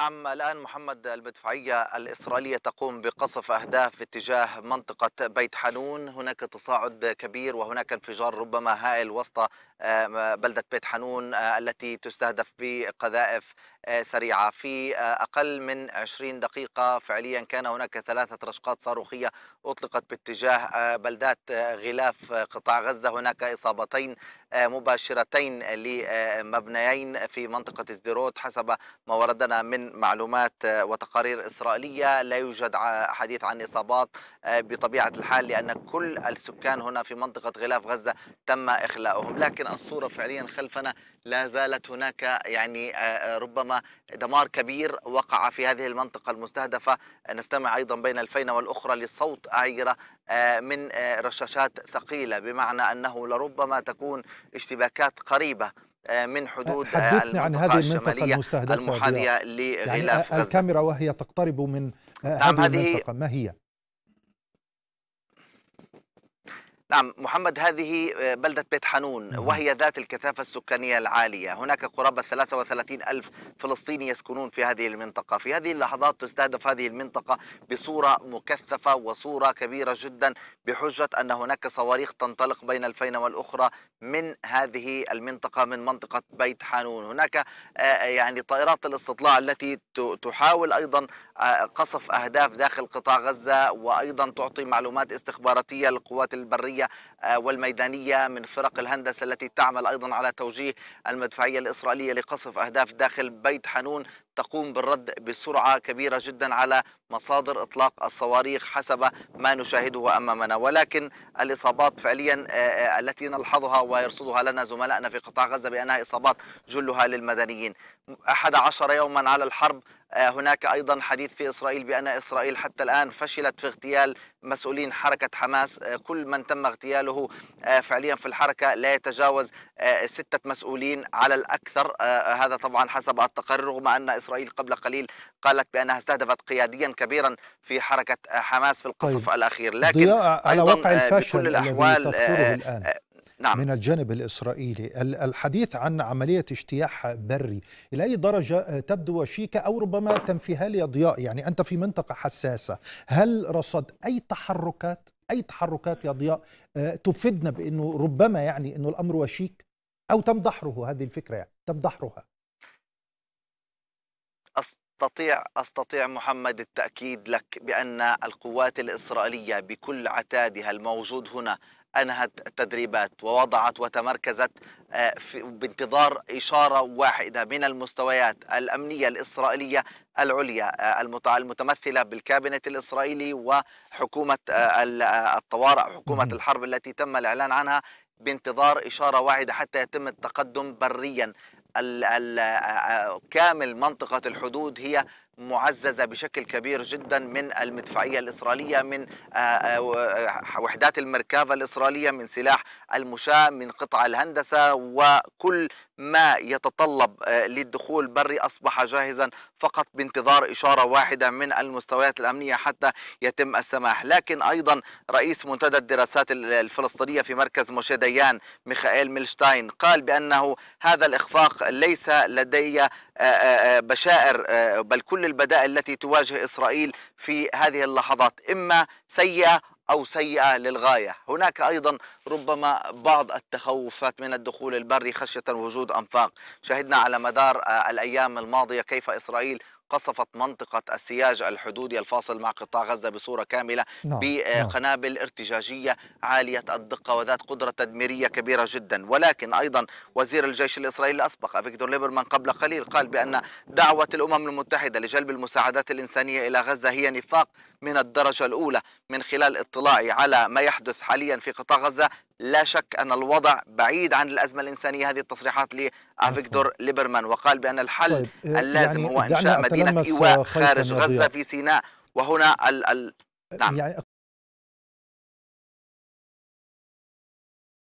نعم الآن محمد المدفعية الإسرائيلية تقوم بقصف أهداف باتجاه منطقة بيت حنون هناك تصاعد كبير وهناك انفجار ربما هائل وسط آه، بلدة بيت حنون آه، التي تستهدف بقذائف آه، سريعة في آه، أقل من 20 دقيقة فعليا كان هناك ثلاثة رشقات صاروخية أطلقت باتجاه آه، بلدات غلاف قطاع غزة هناك إصابتين مباشرتين لمبنيين في منطقة ازدروت حسب ما وردنا من معلومات وتقارير إسرائيلية لا يوجد حديث عن إصابات بطبيعة الحال لأن كل السكان هنا في منطقة غلاف غزة تم إخلاؤهم لكن الصورة فعليا خلفنا لا زالت هناك يعني ربما دمار كبير وقع في هذه المنطقة المستهدفة نستمع أيضا بين الفينة والأخرى لصوت أعيرة آه، من آه، رشاشات ثقيلة بمعنى أنه لربما تكون اشتباكات قريبة آه، من حدود حدثني عن هذه المنطقة المستهدفة المحاذية لغلاف يعني الكاميرا وهي تقترب من نعم، هذه المنطقة ما هي؟ نعم محمد هذه آه، بلدة بيت حنون وهي ذات الكثافة السكانية العالية هناك قرابة 33 ألف فلسطيني يسكنون في هذه المنطقة في هذه اللحظات تستهدف هذه المنطقة بصورة مكثفة وصورة كبيرة جدا بحجة أن هناك صواريخ تنطلق بين الفينة والأخرى من هذه المنطقة من منطقة بيت حنون هناك آه، آه، يعني طائرات الاستطلاع التي تحاول أيضا قصف أهداف داخل قطاع غزة وأيضا تعطي معلومات استخباراتية للقوات البرية الجوية آه، والميدانية من فرق الهندسة التي تعمل أيضا على توجيه المدفعية الإسرائيلية لقصف أهداف داخل بيت حنون تقوم بالرد بسرعة كبيرة جدا على مصادر إطلاق الصواريخ حسب ما نشاهده أمامنا ولكن الإصابات فعليا آه، آه، التي نلحظها ويرصدها لنا زملائنا في قطاع غزة بأنها إصابات جلها للمدنيين أحد عشر يوما على الحرب آه، هناك أيضا حديث في إسرائيل بأن إسرائيل حتى الآن فشلت في اغتيال مسؤولين حركة حماس كل من تم اغتياله فعليا في الحركة لا يتجاوز ستة مسؤولين على الأكثر هذا طبعا حسب التقرير رغم أن إسرائيل قبل قليل قالت بأنها استهدفت قياديا كبيرا في حركة حماس في القصف طيب. الأخير لكن على واقع آه، الفشل بكل الأحوال آه، الآن. آه، نعم. من الجانب الإسرائيلي الحديث عن عملية اجتياح بري إلى أي درجة تبدو وشيكة أو ربما تنفيها لي ضياء يعني أنت في منطقة حساسة هل رصد أي تحركات أي تحركات يا ضياء تفيدنا بأنه ربما يعني أنه الأمر وشيك أو تم دحره هذه الفكرة يعني تم دحرها استطيع استطيع محمد التاكيد لك بان القوات الاسرائيليه بكل عتادها الموجود هنا انهت التدريبات ووضعت وتمركزت آه، بانتظار اشاره واحده من المستويات الامنيه الاسرائيليه العليا آه، المتمثله بالكابينه الاسرائيلي وحكومه آه، الطوارئ حكومه الحرب التي تم الاعلان عنها بانتظار اشاره واحده حتى يتم التقدم بريا كامل منطقة الحدود هي معززة بشكل كبير جدا من المدفعية الإسرائيلية من آه، آه، آه، وحدات المركافة الإسرائيلية من سلاح المشاة من قطع الهندسة وكل ما يتطلب للدخول بري أصبح جاهزا فقط بانتظار إشارة واحدة من المستويات الأمنية حتى يتم السماح لكن أيضا رئيس منتدى الدراسات الفلسطينية في مركز موشي ديان ميخائيل ميلشتاين قال بأنه هذا الإخفاق ليس لدي بشائر بل كل كل البدائل التي تواجه إسرائيل في هذه اللحظات إما سيئة أو سيئة للغاية هناك أيضا ربما بعض التخوفات من الدخول البري خشية وجود أنفاق شهدنا على مدار آه، الأيام الماضية كيف إسرائيل قصفت منطقة السياج الحدودي الفاصل مع قطاع غزة بصورة كاملة نعم،, نعم. بقنابل ارتجاجية عالية الدقة وذات قدرة تدميرية كبيرة جدا ولكن أيضا وزير الجيش الإسرائيلي الأسبق فيكتور ليبرمان قبل قليل قال بأن دعوة الأمم المتحدة لجلب المساعدات الإنسانية إلى غزة هي نفاق من الدرجة الأولى من خلال اطلاعي على ما يحدث حاليا في قطاع غزة لا شك أن الوضع بعيد عن الأزمة الإنسانية هذه التصريحات لفيكتور ليبرمان وقال بأن الحل طيب. آه، اللازم يعني هو إنشاء مدينة إيواء خارج غزة في سيناء وهنا ال ال يعني نعم. يعني